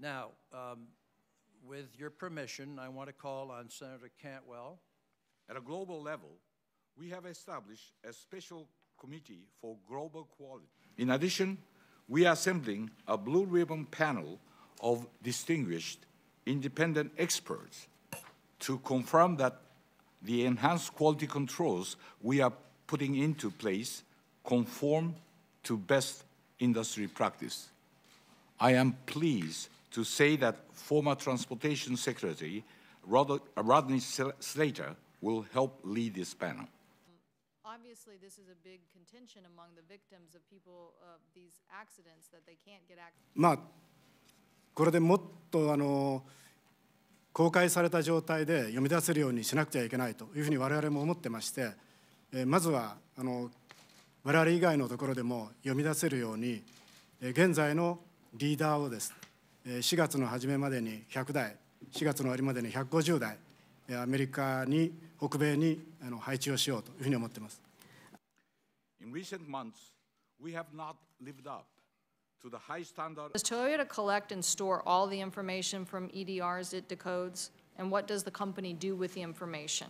Now, um, with your permission, I want to call on Senator Cantwell. At a global level, we have established a special committee for global quality. In addition, we are assembling a blue ribbon panel of distinguished independent experts to confirm that the enhanced quality controls we are putting into place conform to best industry practice. I am pleased to say that former Transportation Secretary Rodney Slater will help lead this panel. Obviously, this is a big contention among the victims of people of these accidents that they can't get access. まあ、これでもっとあの公開された状態で読み出せるようにしなくてはいけないというふうに我々も思ってまして、えー、まずはあの我々以外のところでも読み出せるように、えー、現在のリーダーをです、ね4月の初めまでに100台4月の終わりまでに150台アメリカに北米に配置をしようというふうに思っています。In recent months, we have not lived up to the high standard. Does Toyota collect and store all the information from EDRs it decodes? And what does the company do with the information?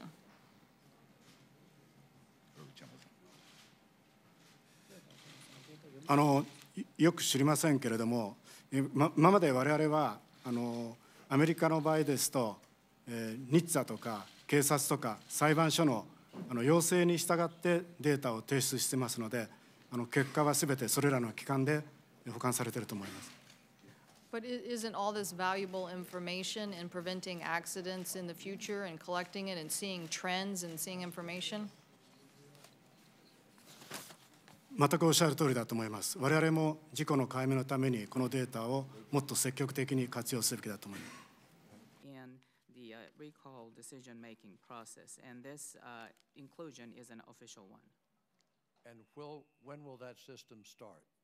あのよく知りませんけれども、今まで我々はあのアメリカの場合ですと、えー、ニッツァとか警察とか裁判所のあの要請に従ってデータを提出してますのであの結果はすべてそれらの機関で保管されていると思います。But isn't all this valuable information in preventing accidents in the future and collecting it and seeing trends and seeing information? 全くおっしゃる通りだと思います。我々も事故の解明のためにこのデータをもっと積極的に活用するべきだと思います。And will, when will that system start?